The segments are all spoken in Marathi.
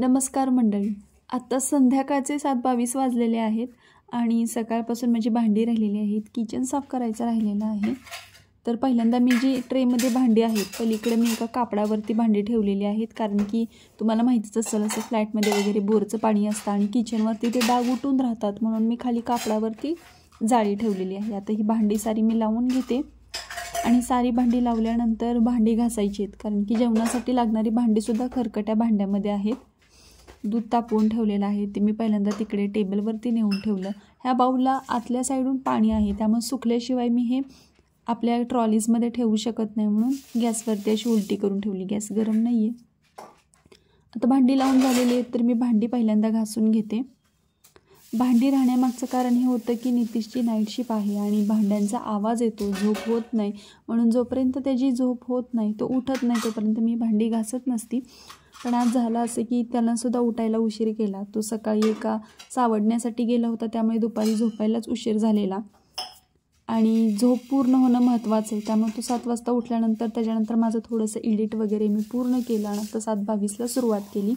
नमस्कार मंडळी आत्ता संध्याकाळचे सात बावीस वाजलेले आहेत आणि सकाळपासून माझी भांडी राहिलेली आहेत किचन साफ करायचं राहिलेलं आहे तर पहिल्यांदा मी जी ट्रेमध्ये भांडी आहेत पलीकडे मी एका कापडावरती भांडी ठेवलेली आहेत कारण की तुम्हाला माहितीच असेल असं फ्लॅटमध्ये वगैरे बोरचं पाणी असतं आणि किचनवरती ते डाग उठून राहतात म्हणून मी खाली कापडावरती जाळी ठेवलेली आहे आता ही भांडी सारी मी लावून घेते आणि सारी भांडी लावल्यानंतर भांडी घासायची आहेत कारण की जेवणासाठी लागणारी भांडीसुद्धा खरकट्या भांड्यामध्ये आहेत दूध तापवून ठेवलेलं आहे ते मी पहिल्यांदा तिकडे टेबलवरती नेऊन ठेवलं ह्या बाऊलला आतल्या साईडून पाणी आहे त्यामुळे सुकल्याशिवाय मी हे आपल्या ट्रॉलीजमध्ये ठेवू शकत नाही म्हणून गॅसवरती अशी उलटी करून ठेवली गॅस गरम नाही आहे आता भांडी लावून झालेली आहेत तर मी भांडी पहिल्यांदा घासून घेते भांडी राहण्यामागचं कारण हे होतं की नितीशची नाईट शिप आहे आणि भांड्यांचा आवाज येतो झोप होत नाही म्हणून जोपर्यंत त्याची झोप होत नाही तो उठत नाही तोपर्यंत मी भांडी घासत नसती पण आज झालं असं की त्यांनासुद्धा उठायला उशीर केला तो सकाळी एका सावडण्यासाठी गेला होता त्यामुळे दुपारी झोपायलाच उशीर झालेला आणि झोप पूर्ण होणं महत्त्वाचं आहे त्यामुळे तो सात वाजता उठल्यानंतर त्याच्यानंतर माझं थोडंसं एडिट वगैरे मी पूर्ण केलं आणि तो सात बावीसला सुरुवात केली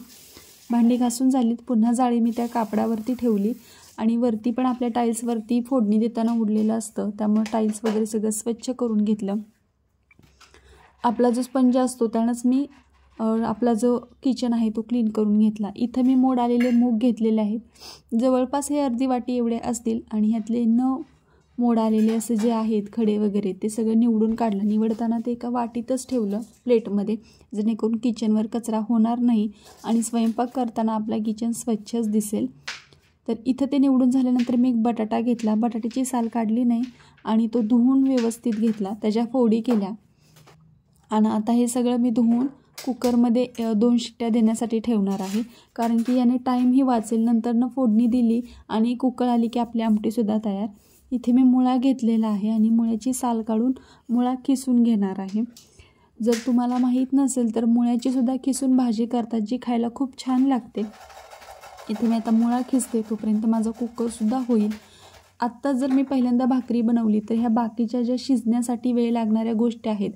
भांडी घासून झालीत पुन्हा जाळी मी त्या कापडावरती ठेवली आणि वरती पण आपल्या टाईल्सवरती फोडणी देताना उडलेलं असतं त्यामुळं टाईल्स वगैरे सगळं स्वच्छ करून घेतलं आपला जो स्पंज असतो त्यानंच मी आपला जो किचन आहे तो क्लीन करून घेतला इथं मी मोड आलेले मूग घेतलेले आहेत जवळपास हे अर्धी वाटी एवढे असतील आणि ह्यातले न मोड आलेले असं जे आहेत खडे वगैरे ते सगळं निवडून काढलं निवडताना ते एका वाटीतच ठेवलं प्लेटमध्ये जेणेकरून किचनवर कचरा होणार नाही आणि स्वयंपाक करताना आपला किचन स्वच्छच दिसेल तर इथं ते निवडून झाल्यानंतर मी एक बटाटा घेतला बटाट्याची साल काढली नाही आणि तो धुवून व्यवस्थित घेतला त्याच्या फोडी केल्या आणि आता हे सगळं मी धुवून कुकरमध्ये दोन शिट्ट्या देण्यासाठी ठेवणार आहे कारण की याने टाईमही वाचेल नंतर फोडणी दिली आणि कुकर आली की आपली आमटीसुद्धा तयार इथे मी मुळा घेतलेला आहे आणि मुळ्याची साल काढून मुळा किसून घेणार आहे जर तुम्हाला माहीत नसेल तर मुळ्याची सुद्धा किसून भाजी करतात जी खायला खूप छान लागते इथे मी आता मुळा खिसते तोपर्यंत माझा कुकरसुद्धा होईल आत्ता जर मी पहिल्यांदा भाकरी बनवली तर ह्या बाकीच्या ज्या शिजण्यासाठी वेळ लागणाऱ्या गोष्टी आहेत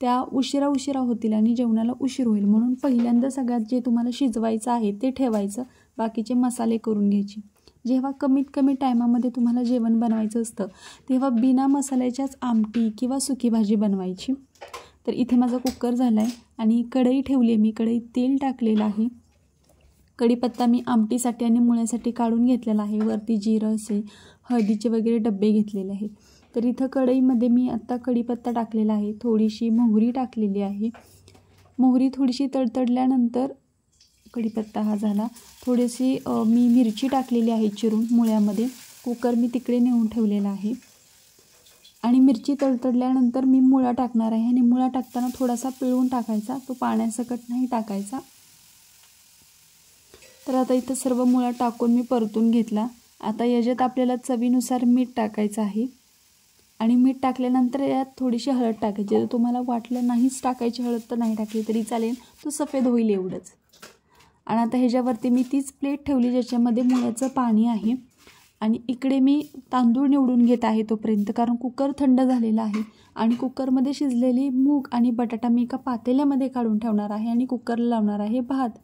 त्या उशिरा उशिरा होतील आणि जेवणाला उशीर होईल म्हणून पहिल्यांदा सगळ्यात जे तुम्हाला शिजवायचं आहे ते ठेवायचं बाकीचे मसाले करून घ्यायचे जेव्हा कमीत कमी टायमामध्ये तुम्हाला जेवण बनवायचं असतं तेव्हा बिना मसाल्याच्याच आमटी किंवा सुकी भाजी बनवायची तर इथे माझा कुकर झाला आहे आणि कढई ठेवली आहे मी कढईत तेल टाकलेलं आहे कढीपत्ता मी आमटीसाठी आणि मुळ्यासाठी काढून घेतलेला आहे वरती जिरं असे हळदीचे वगैरे डबे घेतलेले आहेत तर इथं कढईमध्ये मी आत्ता कढीपत्ता टाकलेला आहे थोडीशी मोहरी टाकलेली आहे मोहरी थोडीशी तडतडल्यानंतर कढीपत्ता हा झाला थोडीशी मी मिरची टाकलेली आहे चिरून मुळ्यामध्ये कुकर मी तिकडे नेऊन ठेवलेला आहे आणि मिरची तळतडल्यानंतर मी मुळा टाकणार आहे आणि मुळा टाकताना थोडासा पिळून टाकायचा तो पाण्यासकट नाही टाकायचा तर आता इथं सर्व मुळा टाकून मी परतून घेतला आता याच्यात आपल्याला चवीनुसार मीठ टाकायचं आहे आणि मीठ टाकल्यानंतर यात थोडीशी हळद टाकायची जर तुम्हाला वाटलं नाहीच टाकायची हळद तर नाही टाकली तरी चालेल तो सफेद होईल एवढंच आणि आता ह्याच्यावरती मी तीच प्लेट ठेवली ज्याच्यामध्ये मुळ्याचं पाणी आहे आणि इकडे मी तांदूळ निवडून घेत आहे तोपर्यंत कारण कुकर थंड झालेला आहे आणि कुकरमध्ये शिजलेली मूग आणि बटाटा मी एका पातेल्यामध्ये काढून ठेवणार आहे आणि कुकरला लावणार आहे भात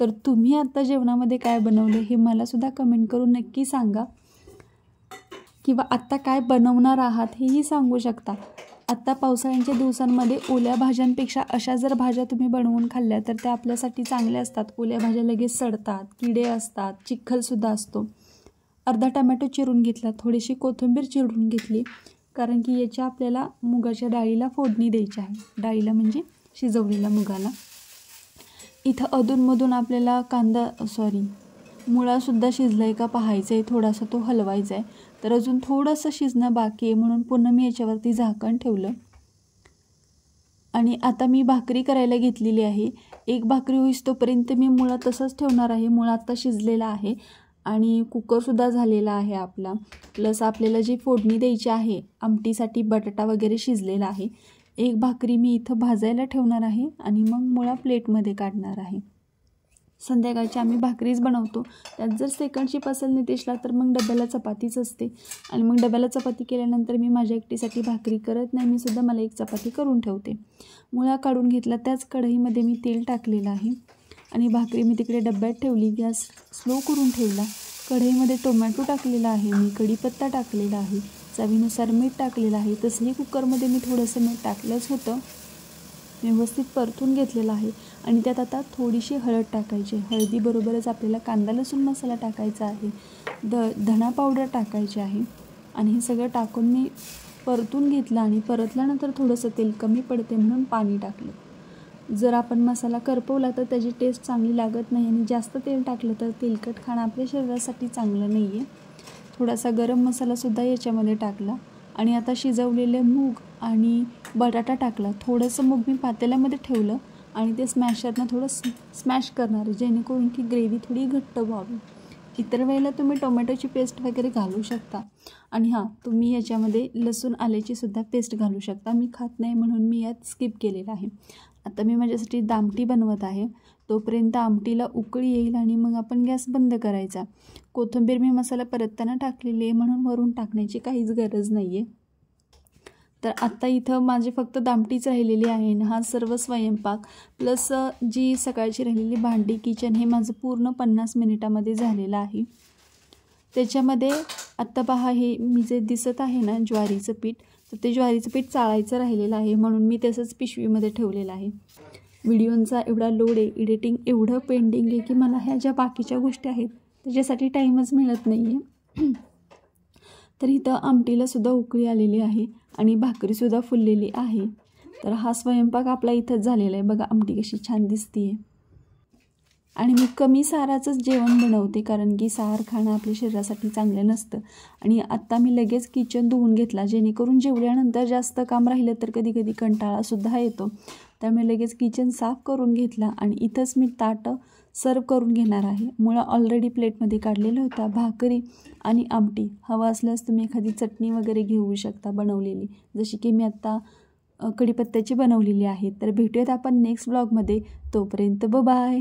तर तुम्ही आत्ता जेवणामध्ये काय बनवले हे मलासुद्धा कमेंट करून नक्की सांगा किंवा आत्ता काय बनवणार आहात हेही सांगू शकता आत्ता पावसाळ्यांच्या दिवसांमध्ये ओल्या भाज्यांपेक्षा अशा जर भाज्या तुम्ही बनवून खाल्ल्या तर त्या आपल्यासाठी चांगल्या असतात ओल्या भाज्या लगेच सडतात किडे असतात चिखलसुद्धा असतो अर्धा टमॅटो चिरून घेतला थोडीशी कोथिंबीर चिरून घेतली कारण की याच्या आपल्याला मुगाच्या डाळीला फोडणी द्यायची आहे डाळीला म्हणजे शिजवलेल्या मुगाला इथं अधूनमधून आपल्याला कांदा सॉरी मुळासुद्धा शिजला आहे का पाहायचं आहे थोडासा तो हलवायचा आहे तर अजून थोडंसं शिजणं बाकी आहे म्हणून पुन्हा मी याच्यावरती झाकण ठेवलं आणि आता मी भाकरी करायला घेतलेली आहे एक भाकरी होईस तोपर्यंत मी मुळा तसंच ठेवणार आहे मुळा आत्ता शिजलेला आहे आणि कुकरसुद्धा झालेला आहे आपला प्लस आपल्याला जी फोडणी द्यायची आहे आमटीसाठी बटाटा वगैरे शिजलेला आहे एक भाकरी मी इथं भाजायला ठेवणार आहे आणि मग मुळा प्लेटमध्ये काढणार आहे संध्याकाळची आम्ही भाकरीच बनवतो त्यात जर सेकंड शिप असेल नितेशला तर मग डब्याला चपातीच असते आणि मग डब्याला चपाती केल्यानंतर मी माझ्या एकटीसाठी भाकरी करत नाही मी सुद्धा मला एक चपाती करून ठेवते मुळा काढून घेतला त्याच कढईमध्ये मी तेल टाकलेलं आहे आणि भाकरी मी तिकडे डब्यात ठेवली गॅस स्लो करून ठेवला कढईमध्ये टोमॅटो टाकलेला आहे मी कढीपत्ता टाकलेला आहे चवीनुसार मीठ टाकलेलं आहे तसंही कुकरमध्ये मी थोडंसं मीठ टाकलंच होतं व्यवस्थित परतून घेतलेला आहे आणि त्यात आता थोडीशी हळद टाकायची हळदीबरोबरच आपल्याला कांदा लसूण मसाला टाकायचा आहे द धणा पावडर टाकायची आहे आणि हे सगळं टाकून मी परतून घेतलं आणि परतल्यानंतर थोडंसं तेल कमी पडते म्हणून पाणी टाकलं जर आपण मसाला करपवला तर त्याची टेस्ट चांगली लागत नाही आणि जास्त तेल टाकलं तर तेलकट खाणं आपल्या शरीरासाठी चांगलं नाही आहे थोडासा गरम मसालासुद्धा याच्यामध्ये टाकला आणि आता शिजवलेले मूग आणि बटाटा टाकला थोडंसं मूग मी पातेल्यामध्ये ठेवलं आणि ते स्मॅशरनं थोडं स्मॅश करणार आहे जेणेकरून की ग्रेव्ही थोडी घट्ट व्हावी इतर वेळेला तुम्ही टोमॅटोची पेस्ट वगैरे घालू शकता आणि हां तुम्ही याच्यामध्ये लसूण आल्याचीसुद्धा पेस्ट घालू शकता मी खात नाही म्हणून मी यात स्किप केलेलं आहे आता मी माझ्यासाठी दामटी बनवत आहे तोपर्यंत आमटीला उकळी येईल आणि मग आपण गॅस बंद करायचा कोथिंबीर मी मसाला परतताना टाकलेली आहे म्हणून वरून टाकण्याची काहीच गरज नाही आहे तर आत्ता इथं माझे फक्त दामटीच राहिलेली आहे ना हा सर्व स्वयंपाक प्लस जी सकाळची राहिलेली भांडी किचन हे माझं पूर्ण पन्नास मिनिटामध्ये झालेलं आहे त्याच्यामध्ये आत्ता पहा हे मी जे दिसत आहे ना ज्वारीचं पीठ तर ते ज्वारीचं पीठ चाळायचं राहिलेलं आहे म्हणून मी तसंच पिशवीमध्ये ठेवलेलं आहे व्हिडिओंचा एवढा लोड आहे एडिटिंग एवढं पेंडिंग आहे की मला ह्या ज्या बाकीच्या गोष्टी आहेत त्याच्यासाठी टाईमच मिळत नाही आहे तर इथं आमटीलासुद्धा उकळी आलेली आहे आणि भाकरीसुद्धा फुललेली आहे तर हा स्वयंपाक आपला इथंच झालेला आहे बघा आमटी कशी छान दिसते आहे आणि मी कमी साराचंच जेवण बनवते कारण की सार खाणं आपल्या शरीरासाठी चांगलं नसतं आणि आत्ता मी लगेच किचन धुवून घेतला जेणेकरून जेवल्यानंतर जास्त काम राहिलं तर कधी कधी कंटाळासुद्धा येतो त्यामुळे लगेच किचन साफ करून घेतला आणि इथंच मी ताटं सर्व करून घेणार आहे मुळं ऑलरेडी प्लेटमध्ये काढलेलं होता भाकरी आणि आमटी हवा असल्यास तुम्ही एखादी चटणी वगैरे घेऊ शकता बनवलेली जशी की मी आत्ता कडीपत्त्याची बनवलेली आहे तर भेटूयात आपण नेक्स्ट ब्लॉगमध्ये तोपर्यंत ब बाय